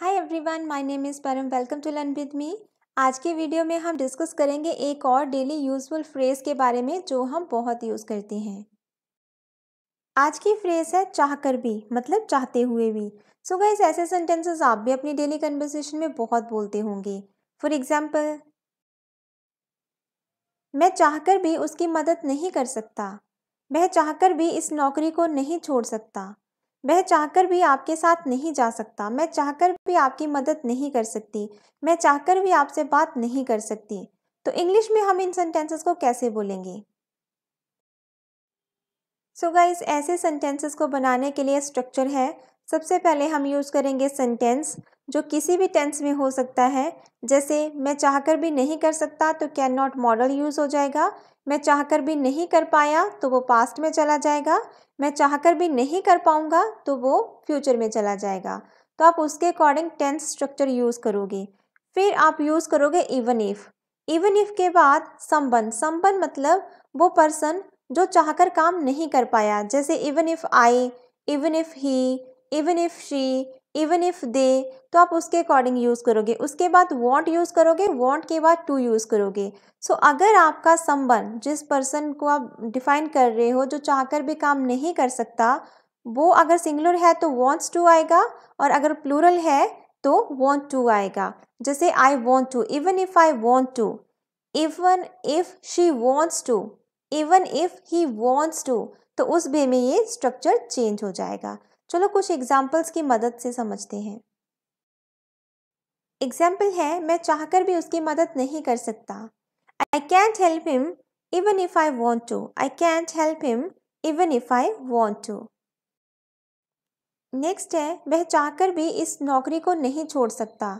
hi everyone my name is Param welcome to learn with me आज के video में हम डिस्कस करेंगे एक और डेली यूजफुल फ्रेज़ के बारे में जो हम बहुत यूज़ करते हैं आज की फ्रेज़ है चाह कर भी मतलब चाहते हुए भी सो गाइज ऐसे सेंटेंसेस आप भी अपनी डेली कन्वर्सेशन में बहुत बोलते होंगे फॉर एग्ज़ाम्पल मैं चाहकर भी उसकी मदद नहीं कर सकता मैं चाहकर भी इस नौकरी को नहीं छोड़ सकता वह चाहकर भी आपके साथ नहीं जा सकता मैं चाहकर भी आपकी मदद नहीं कर सकती मैं चाहकर भी आपसे बात नहीं कर सकती तो इंग्लिश में हम इन सेंटेंसेस को कैसे बोलेंगे सो so गाइस ऐसे सेंटेंसेस को बनाने के लिए स्ट्रक्चर है सबसे पहले हम यूज़ करेंगे सेंटेंस जो किसी भी टेंस में हो सकता है जैसे मैं चाहकर भी नहीं कर सकता तो कैन नॉट मॉडल यूज़ हो जाएगा मैं चाहकर भी नहीं कर पाया तो वो पास्ट में चला जाएगा मैं चाहकर भी नहीं कर पाऊँगा तो वो फ्यूचर में चला जाएगा तो आप उसके अकॉर्डिंग टेंस स्ट्रक्चर यूज़ करोगे फिर आप यूज़ करोगे इवन इफ़ इवन इफ़ के बाद संबन संबंध मतलब वो पर्सन जो चाहकर काम नहीं कर पाया जैसे even if I even if he even if she even if they तो आप उसके अकॉर्डिंग यूज़ करोगे उसके बाद वॉन्ट यूज़ करोगे वॉन्ट के बाद टू यूज़ करोगे सो so, अगर आपका संबंध जिस पर्सन को आप डिफाइन कर रहे हो जो चाहकर भी काम नहीं कर सकता वो अगर सिंगुलर है तो वॉन्ट्स टू आएगा और अगर प्लूरल है तो वॉन्ट टू आएगा जैसे I want to even if I want to even if she wants to even if he wants to तो उस वे में ये स्ट्रक्चर चेंज हो जाएगा चलो कुछ एग्जाम्पल्स की मदद से समझते हैं एग्जाम्पल है मैं चाहकर भी उसकी मदद नहीं कर सकता I can't help him even if I want to I can't help him even if I want to next है वह चाहकर भी इस नौकरी को नहीं छोड़ सकता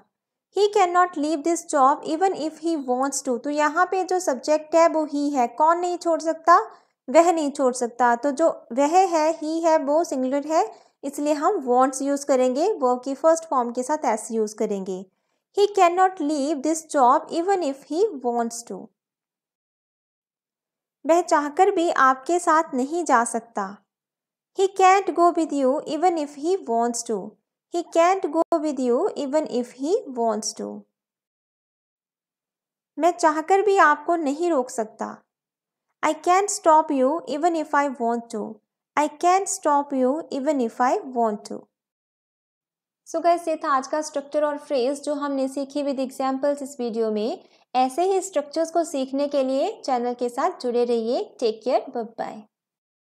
he can not leave this job even if he wants to तो यहाँ पे जो सब्जेक्ट है वो ही है कौन नहीं छोड़ सकता वह नहीं छोड़ सकता तो जो वह है ही है वो सिंगुलर है इसलिए हम वॉन्ट्स यूज़ करेंगे वर्ब की फर्स्ट फॉर्म के साथ एस यूज़ करेंगे he can not leave this job even if he wants to वह चाहकर भी आपके साथ नहीं जा सकता he can't go with you even if he wants to he can't go with you even if he wants to मैं चाहकर भी आपको नहीं रोक सकता I can't stop you even if I want to I can stop you even if I want to so guys ये था आज का स्ट्रक्चर और फ्रेज जो हमने सीखी विद एग्जाम्पल्स इस वीडियो में ऐसे ही स्ट्रक्चर्स को सीखने के लिए चैनल के साथ जुड़े रहिए टेक केयर बाय